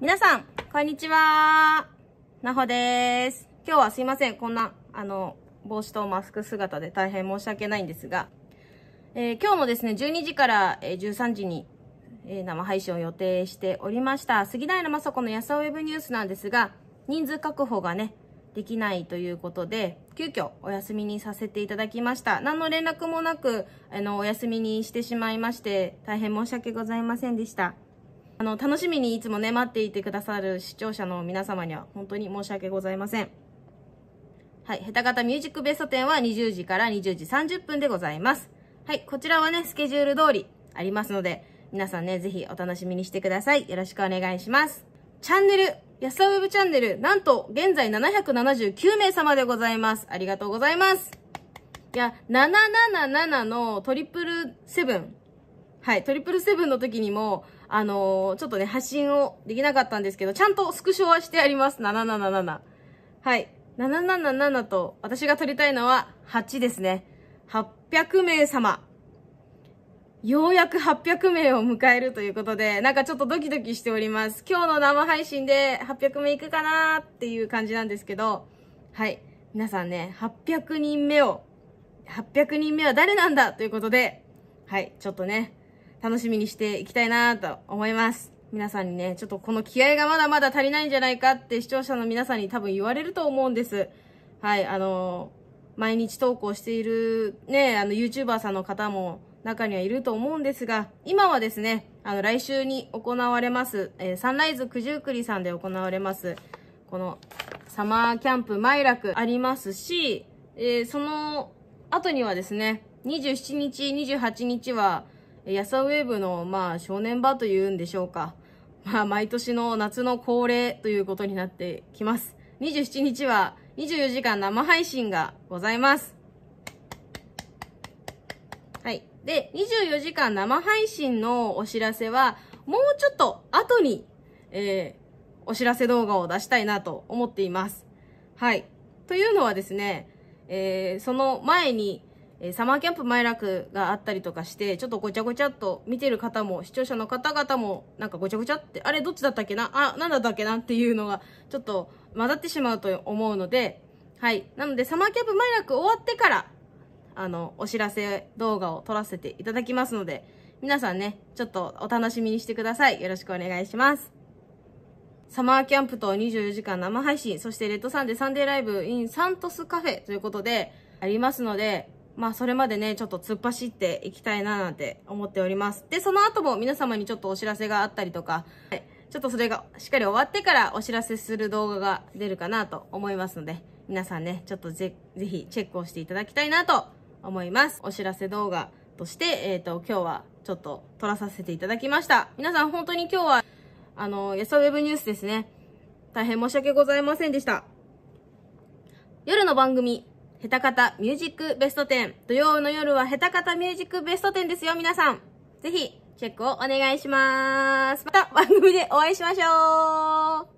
皆さん、こんにちは。なほです。今日はすいません。こんな、あの、帽子とマスク姿で大変申し訳ないんですが、えー、今日もですね、12時から、え13時に、えー、生配信を予定しておりました。杉平雅子の野菜ウェブニュースなんですが、人数確保がね、できないということで、急遽お休みにさせていただきました。何の連絡もなく、あの、お休みにしてしまいまして、大変申し訳ございませんでした。あの、楽しみにいつもね、待っていてくださる視聴者の皆様には、本当に申し訳ございません。はい、ヘタ型ミュージックベスト10は20時から20時30分でございます。はい、こちらはね、スケジュール通りありますので、皆さんね、ぜひお楽しみにしてください。よろしくお願いします。チャンネル、安田ウェブチャンネル、なんと、現在779名様でございます。ありがとうございます。いや、777のトリプルセブン。はい、トリプルセブンの時にも、あのー、ちょっとね、発信をできなかったんですけど、ちゃんとスクショはしてあります。777。はい。777と、私が撮りたいのは8ですね。800名様。ようやく800名を迎えるということで、なんかちょっとドキドキしております。今日の生配信で800名いくかなーっていう感じなんですけど、はい。皆さんね、800人目を、800人目は誰なんだということで、はい、ちょっとね、楽しみにしていきたいなと思います。皆さんにね、ちょっとこの気合がまだまだ足りないんじゃないかって視聴者の皆さんに多分言われると思うんです。はい、あのー、毎日投稿しているね、あの YouTuber さんの方も中にはいると思うんですが、今はですね、あの来週に行われます、えー、サンライズ九十九里さんで行われます、このサマーキャンプマイラクありますし、えー、その後にはですね、27日、28日は、ヤサウェーブの、まあ、正念場というんでしょうか。まあ、毎年の夏の恒例ということになってきます。27日は24時間生配信がございます。はい。で、24時間生配信のお知らせは、もうちょっと後に、えー、お知らせ動画を出したいなと思っています。はい。というのはですね、えー、その前に、えサマーキャンプ前楽があったりとかして、ちょっとごちゃごちゃっと見てる方も、視聴者の方々も、なんかごちゃごちゃって、あれどっちだったっけなあ、なんだったっけなっていうのが、ちょっと混ざってしまうと思うので、はい。なので、サマーキャンプ前楽終わってから、あの、お知らせ動画を撮らせていただきますので、皆さんね、ちょっとお楽しみにしてください。よろしくお願いします。サマーキャンプと24時間生配信、そしてレッドサンデーサンデーライブインサントスカフェということで、ありますので、まあそれまでね、ちょっと突っ走っていきたいななんて思っております。で、その後も皆様にちょっとお知らせがあったりとか、ちょっとそれがしっかり終わってからお知らせする動画が出るかなと思いますので、皆さんね、ちょっとぜぜひチェックをしていただきたいなと思います。お知らせ動画として、えっ、ー、と、今日はちょっと撮らさせていただきました。皆さん本当に今日は、あの、やさウェブニュースですね。大変申し訳ございませんでした。夜の番組、ヘタカタミュージックベスト10。土曜の夜はヘタカタミュージックベスト10ですよ、皆さん。ぜひ、チェックをお願いします。また番組でお会いしましょう